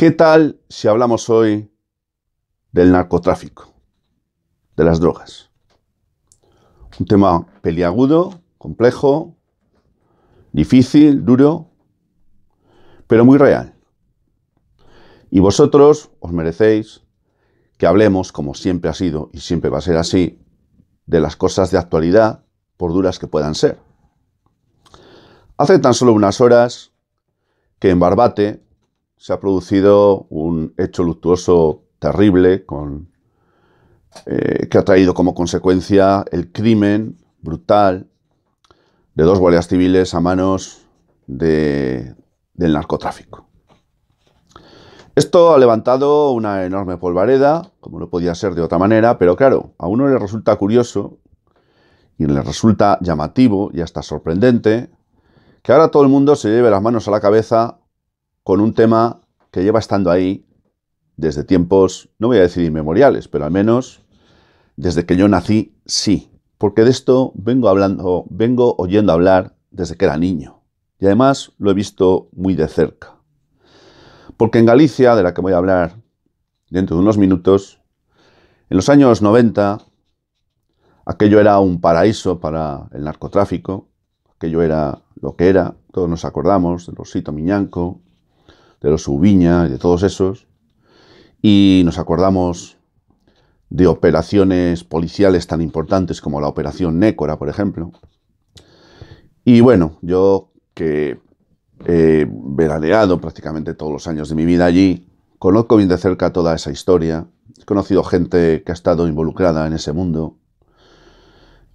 ¿Qué tal si hablamos hoy del narcotráfico, de las drogas? Un tema peliagudo, complejo, difícil, duro, pero muy real. Y vosotros os merecéis que hablemos, como siempre ha sido y siempre va a ser así, de las cosas de actualidad, por duras que puedan ser. Hace tan solo unas horas que en Barbate, se ha producido un hecho luctuoso terrible eh, que ha traído como consecuencia el crimen brutal de dos guardias civiles a manos del narcotráfico. Esto ha levantado una enorme polvareda, como no podía ser de otra manera, pero claro, a uno le resulta curioso y le resulta llamativo y hasta sorprendente que ahora todo el mundo se lleve las manos a la cabeza con un tema que lleva estando ahí desde tiempos, no voy a decir inmemoriales, pero al menos desde que yo nací, sí. Porque de esto vengo hablando, vengo oyendo hablar desde que era niño. Y además lo he visto muy de cerca. Porque en Galicia, de la que voy a hablar dentro de unos minutos, en los años 90, aquello era un paraíso para el narcotráfico, aquello era lo que era, todos nos acordamos del Rosito Miñanco, de los Ubiña y de todos esos, y nos acordamos de operaciones policiales tan importantes como la operación Nécora, por ejemplo. Y bueno, yo que he veraneado prácticamente todos los años de mi vida allí, conozco bien de cerca toda esa historia, he conocido gente que ha estado involucrada en ese mundo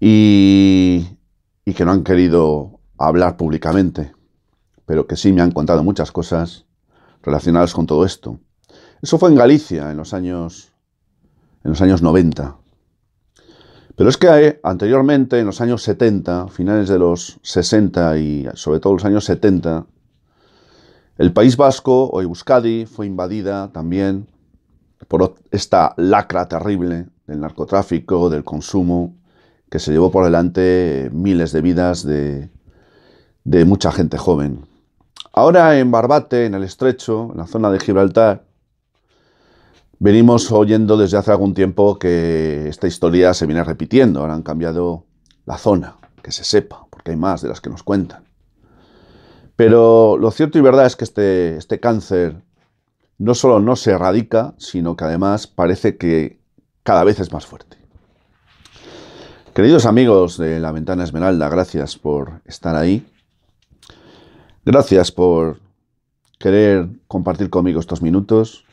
y, y que no han querido hablar públicamente, pero que sí me han contado muchas cosas relacionadas con todo esto. Eso fue en Galicia en los años, en los años 90. Pero es que eh, anteriormente, en los años 70, finales de los 60 y sobre todo los años 70, el País Vasco o Euskadi fue invadida también por esta lacra terrible del narcotráfico, del consumo, que se llevó por delante miles de vidas de, de mucha gente joven. Ahora en Barbate, en el estrecho, en la zona de Gibraltar, venimos oyendo desde hace algún tiempo que esta historia se viene repitiendo. Ahora han cambiado la zona, que se sepa, porque hay más de las que nos cuentan. Pero lo cierto y verdad es que este, este cáncer no solo no se erradica, sino que además parece que cada vez es más fuerte. Queridos amigos de la Ventana Esmeralda, gracias por estar ahí. Gracias por querer compartir conmigo estos minutos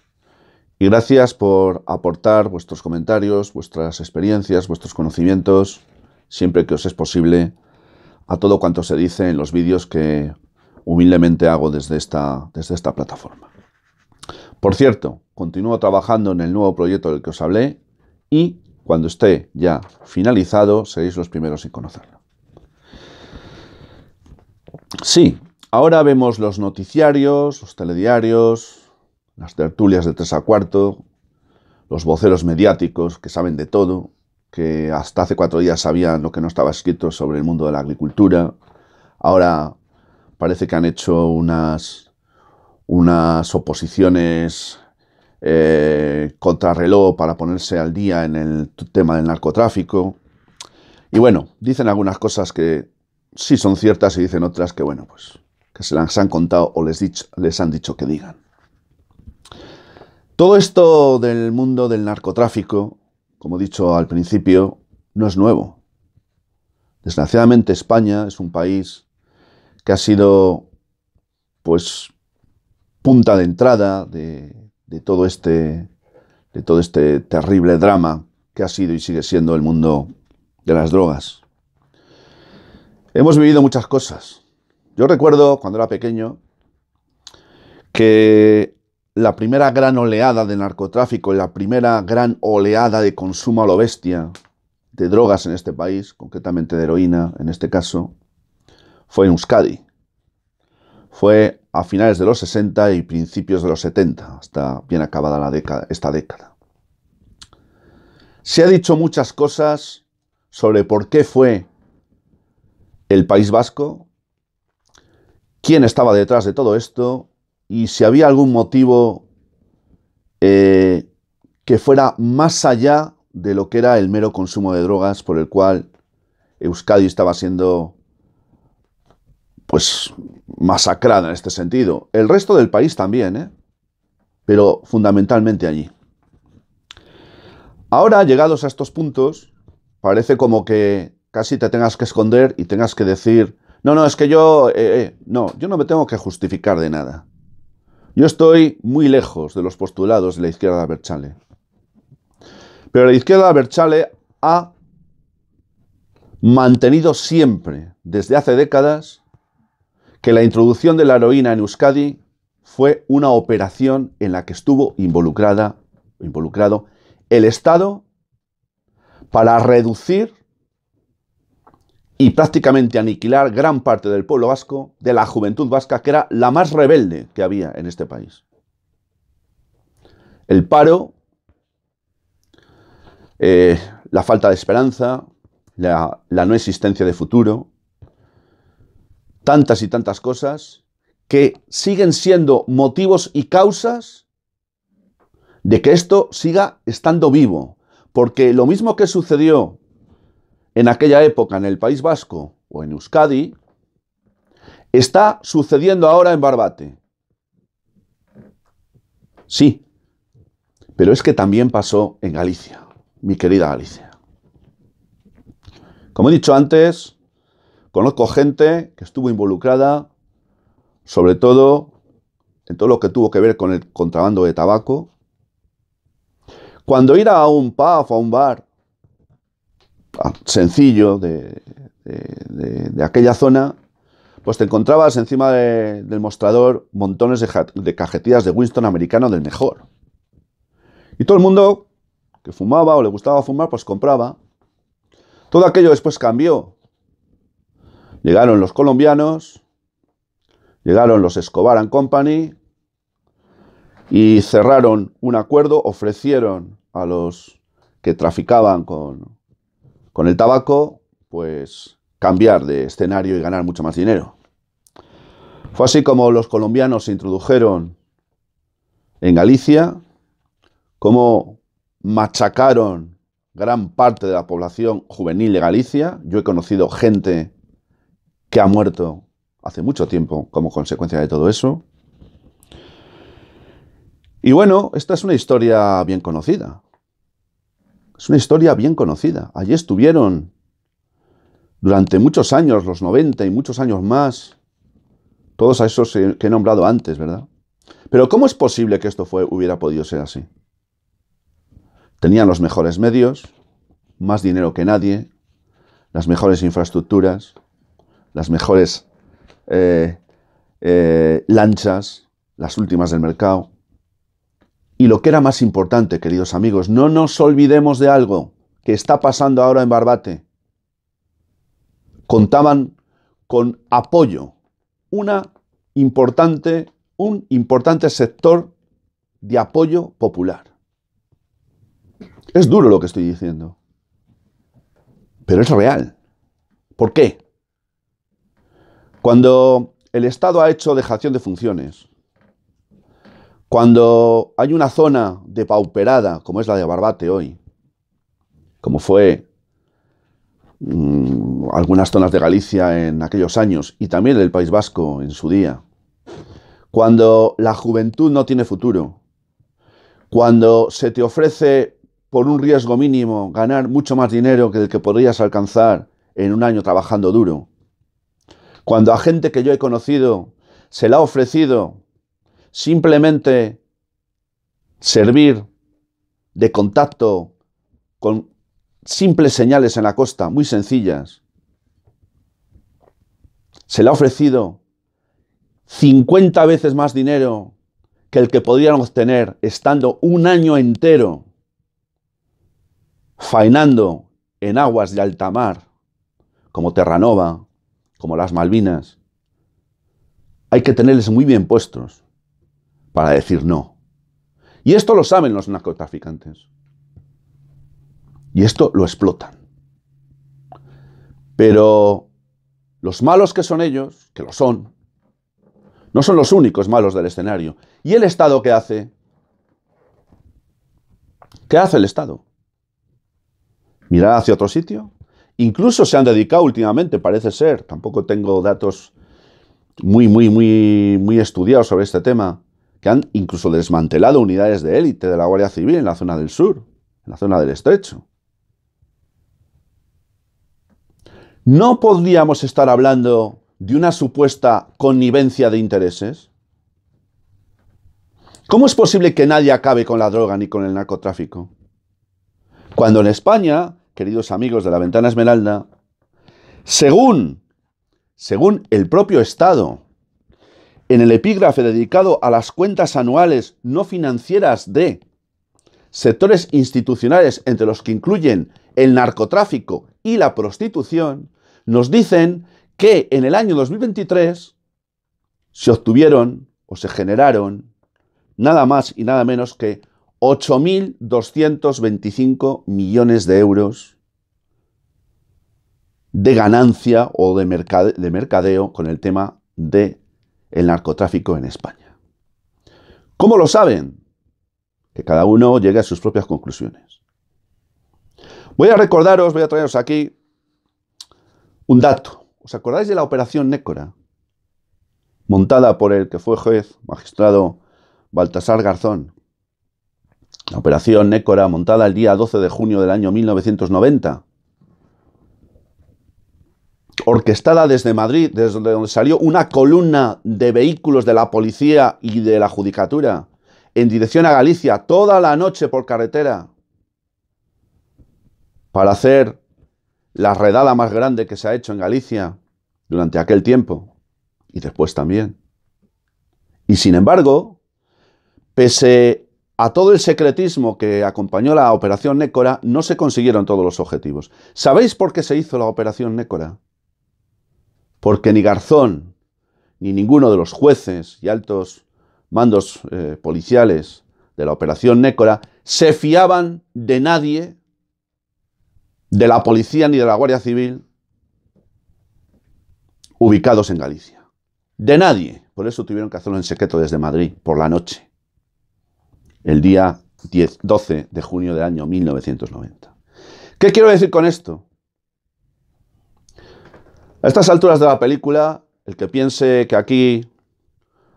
y gracias por aportar vuestros comentarios, vuestras experiencias, vuestros conocimientos, siempre que os es posible, a todo cuanto se dice en los vídeos que humildemente hago desde esta, desde esta plataforma. Por cierto, continúo trabajando en el nuevo proyecto del que os hablé y cuando esté ya finalizado seréis los primeros en conocerlo. Sí, Ahora vemos los noticiarios, los telediarios, las tertulias de tres a cuarto, los voceros mediáticos que saben de todo, que hasta hace cuatro días sabían lo que no estaba escrito sobre el mundo de la agricultura. Ahora parece que han hecho unas, unas oposiciones eh, reloj para ponerse al día en el tema del narcotráfico. Y bueno, dicen algunas cosas que sí son ciertas y dicen otras que, bueno, pues que se las han contado o les, han dicho que digan. Todo esto del mundo del narcotráfico, como he dicho al principio, no es nuevo. Desgraciadamente España es un país que ha sido pues punta de entrada todo este de todo este terrible drama que ha sido y sigue siendo el mundo de las drogas. Hemos vivido muchas cosas. Yo recuerdo cuando era pequeño que la primera gran oleada de narcotráfico y la primera gran oleada de consumo a lo bestia de drogas en este país, concretamente de heroína en este caso, fue en Euskadi. Fue a finales de los 60 y principios de los 70, hasta bien acabada la esta década. Se ha dicho muchas cosas sobre por qué fue el País Vasco quién estaba detrás de todo esto y si había algún motivo eh, que fuera más allá de lo que era el mero consumo de drogas por el cual Euskadi estaba siendo pues masacrada en este sentido. El resto del país también, ¿eh? pero fundamentalmente allí. Ahora, llegados a estos puntos, parece como que casi te tengas que esconder y tengas que decir no, no, es que yo, eh, eh, no, yo no me tengo que justificar de nada. Yo estoy muy lejos de los postulados de la izquierda Berchale. Pero la izquierda Berchale ha mantenido siempre, desde hace décadas, que la introducción de la heroína en Euskadi fue una operación en la que estuvo involucrada, involucrado el Estado para reducir y prácticamente aniquilar gran parte del pueblo vasco, de la juventud vasca, que era la más rebelde que había en este país. El paro, eh, la falta de esperanza, la no existencia de futuro, tantas y tantas cosas que siguen siendo motivos y causas de que esto siga estando vivo. Porque lo mismo que sucedió en aquella época en el País Vasco o en Euskadi, está sucediendo ahora en Barbate. Sí, pero es que también pasó en Galicia, mi querida Galicia. Como he dicho antes, conozco gente que estuvo involucrada, sobre todo en todo lo que tuvo que ver con el contrabando de tabaco. Cuando ir a un pub, a un bar, sencillo de, aquella zona, pues te encontrabas encima del mostrador montones de, cajetillas de Winston americano del mejor. Y todo el mundo que fumaba o le gustaba fumar, pues compraba. Todo aquello después cambió. Llegaron los colombianos, llegaron los Escobar and Company y cerraron un acuerdo, ofrecieron a los que traficaban con, con el tabaco, pues cambiar de escenario y ganar mucho más dinero. Fue así como los colombianos se introdujeron en Galicia, como machacaron gran parte de la población juvenil de Galicia. Yo he conocido gente que ha muerto hace mucho tiempo como consecuencia de todo eso. Y bueno, esta es una historia bien conocida. Es una historia bien conocida. Allí estuvieron durante muchos años, los 90 y muchos años más, todos a esos que he nombrado antes, ¿verdad? Pero ¿cómo es posible que esto fue, hubiera podido ser así? Tenían los mejores medios, más dinero que nadie, las mejores infraestructuras, las mejores eh, eh, lanchas, las últimas del mercado. Y lo que era más importante, queridos amigos, no nos olvidemos de algo que está pasando ahora en Barbate. Contaban con apoyo, una importante, un importante sector de apoyo popular. Es duro lo que estoy diciendo, pero es real. ¿Por qué? Cuando el Estado ha hecho dejación de funciones, cuando hay una zona depauperada, como es la de Barbate hoy, como fue mm, algunas zonas de Galicia en aquellos años y también del País Vasco en su día, cuando la juventud no tiene futuro, cuando se te ofrece por un riesgo mínimo ganar mucho más dinero que el que podrías alcanzar en un año trabajando duro, cuando a gente que yo he conocido se le ha ofrecido simplemente servir de contacto con simples señales en la costa, muy sencillas. Se le ha ofrecido 50 veces más dinero que el que podrían obtener estando un año entero faenando en aguas de alta mar, como Terranova, como las Malvinas. Hay que tenerles muy bien puestos para decir no. Y esto lo saben los narcotraficantes. Y esto lo explotan. Pero los malos que son ellos, que lo son, no son los únicos malos del escenario. ¿Y el Estado qué hace? ¿Qué hace el Estado? ¿Mirar hacia otro sitio? Incluso se han dedicado últimamente, parece ser, tampoco tengo datos muy, muy, muy, muy estudiados sobre este tema, que han incluso desmantelado unidades de élite de la Guardia Civil en la zona del sur, en la zona del estrecho. ¿No podríamos estar hablando de una supuesta connivencia de intereses? ¿Cómo es posible que nadie acabe con la droga ni con el narcotráfico? Cuando en España, queridos amigos de la ventana esmeralda, según, según el propio Estado, en el epígrafe dedicado a las cuentas anuales no financieras de sectores institucionales entre los que incluyen el narcotráfico y la prostitución, nos dicen que en el año 2023 se obtuvieron o se generaron nada más y nada menos que 8.225 millones de euros de ganancia o de, mercadeo con el tema de el narcotráfico en España. ¿Cómo lo saben? Que cada uno llegue a sus propias conclusiones. Voy a recordaros, voy a traeros aquí un dato. ¿Os acordáis de la operación Nécora? Montada por el que fue juez, magistrado Baltasar Garzón. La operación Nécora, montada el día 12 de junio del año 1990 orquestada desde Madrid, desde donde salió una columna de vehículos de la policía y de la judicatura en dirección a Galicia toda la noche por carretera para hacer la redada más grande que se ha hecho en Galicia durante aquel tiempo y después también. Y sin embargo, pese a todo el secretismo que acompañó la operación Nécora, no se consiguieron todos los objetivos. ¿Sabéis por qué se hizo la operación Nécora? porque ni Garzón, ni ninguno de los jueces y altos mandos eh, policiales de la operación Nécora se fiaban de nadie, de la policía ni de la Guardia Civil, ubicados en Galicia. De nadie. Por eso tuvieron que hacerlo en secreto desde Madrid, por la noche, el día 12 de junio del año 1990. ¿Qué quiero decir con esto? A estas alturas de la película, el que piense que aquí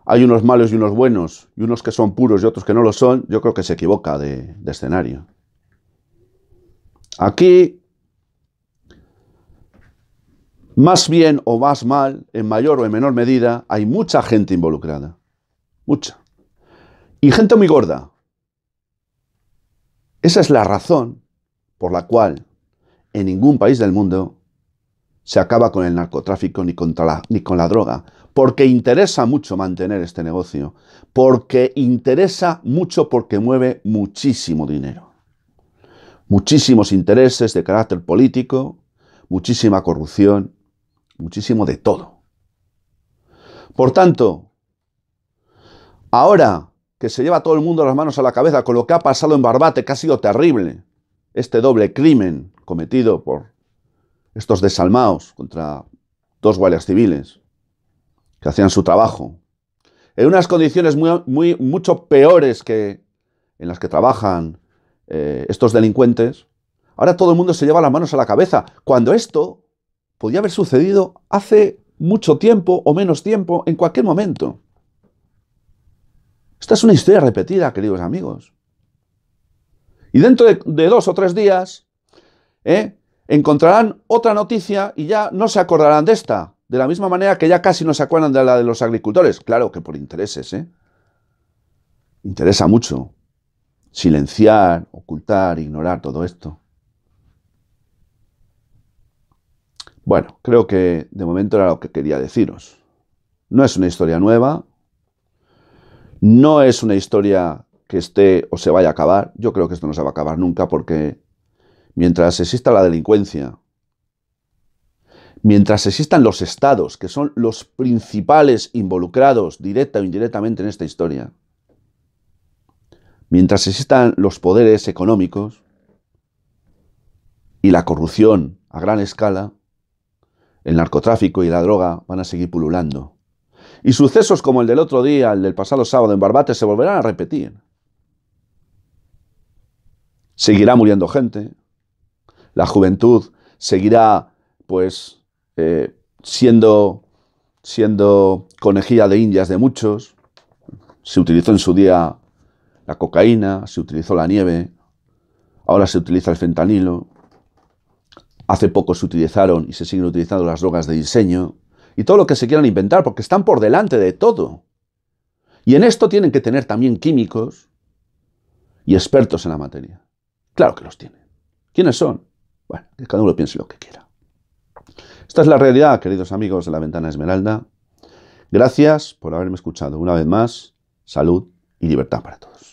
hay unos malos y unos buenos, y unos que son puros y otros que no lo son, yo creo que se equivoca de, escenario. Aquí, más bien o más mal, en mayor o en menor medida, hay mucha gente involucrada. Mucha. Y gente muy gorda. Esa es la razón por la cual en ningún país del mundo se acaba con el narcotráfico ni, ni con la droga, porque interesa mucho mantener este negocio, porque interesa mucho porque mueve muchísimo dinero, muchísimos intereses de carácter político, muchísima corrupción, muchísimo de todo. Por tanto, ahora que se lleva todo el mundo las manos a la cabeza con lo que ha pasado en Barbate, que ha sido terrible, este doble crimen cometido por estos desalmados contra dos guardias civiles que hacían su trabajo en unas condiciones muy, mucho peores que en las que trabajan eh, estos delincuentes. Ahora todo el mundo se lleva las manos a la cabeza, cuando esto podía haber sucedido hace mucho tiempo o menos tiempo, en cualquier momento. Esta es una historia repetida, queridos amigos. Y dentro de, dos o tres días, eh, encontrarán otra noticia y ya no se acordarán de esta, de la misma manera que ya casi no se acuerdan de la de los agricultores. Claro que por intereses, ¿eh? Interesa mucho silenciar, ocultar, ignorar todo esto. Bueno, creo que de momento era lo que quería deciros. No es una historia nueva, no es una historia que esté o se vaya a acabar. Yo creo que esto no se va a acabar nunca porque mientras exista la delincuencia, mientras existan los estados, que son los principales involucrados directa o indirectamente en esta historia, mientras existan los poderes económicos y la corrupción a gran escala, el narcotráfico y la droga van a seguir pululando. Y sucesos como el del otro día, el del pasado sábado en Barbate, se volverán a repetir. Seguirá muriendo gente, la juventud seguirá pues eh, siendo, siendo conejilla de indias de muchos. Se utilizó en su día la cocaína, se utilizó la nieve, ahora se utiliza el fentanilo. Hace poco se utilizaron y se siguen utilizando las drogas de diseño y todo lo que se quieran inventar porque están por delante de todo. Y en esto tienen que tener también químicos y expertos en la materia. Claro que los tienen. ¿Quiénes son? Bueno, cada uno piense lo que quiera. Esta es la realidad, queridos amigos de la ventana Esmeralda. Gracias por haberme escuchado una vez más. Salud y libertad para todos.